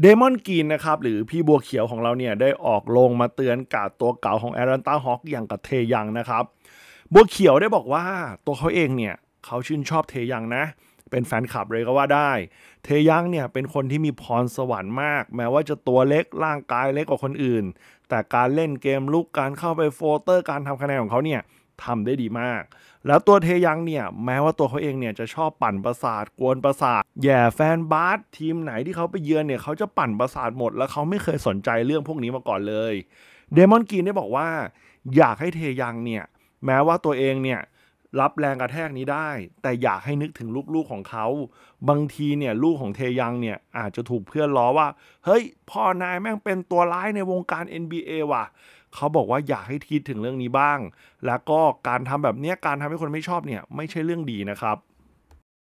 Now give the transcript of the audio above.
เดมอนกีนนะครับหรือพี่บัวเขียวของเราเนี่ยได้ออกลงมาเตือนกาดตัวเก่าของแอรันตาฮอกอย่างกับเทยังนะครับบัวเขียวได้บอกว่าตัวเขาเองเนี่ยเขาชื่นชอบเทยังนะ เป็นแฟนคลับเลยก็ว่าได้ เทยังเนี่ยเป็นคนที่มีพรสวรรค์มากแม้ว่าจะตัวเล็กร่างกายเล็กกว่าคนอื่น แต่การเล่นเกมลุกการเข้าไปโฟเตอร์การทำคะแนนของเขาเนี่ยทำได้ดีมาก แล้วตัวเทยังเนี่ยแม้ว่าตัวเขาเองเนี่ยจะชอบปั่นประสาทกวนประสาทแย่แฟนบาสทีมไหนที่เขาไปเยือนเนี่ยเขาจะปั่นประสาทหมด แล้วเขาไม่เคยสนใจเรื่องพวกนี้มาก่อนเลยเดมอนกีนได้บอกว่าอยากให้เทยังเนี่ยแม้ว่าตัวเองเนี่ยรับแรงกระแทกนี้ได้ แต่อยากให้นึกถึงลูกๆของเขาบางทีเนี่ยลูกของเทยังเนี่ยอาจจะถูกเพื่อนล้อว่า เฮ้ยพ่อนายแม่งเป็นตัวร้ายในวงการ NBA ว่ะเขาบอกว่าอยากให้คิดถึงเรื่องนี้บ้าง แล้วก็การทำแบบนี้การทำให้คนไม่ชอบเนี่ยไม่ใช่เรื่องดีนะครับ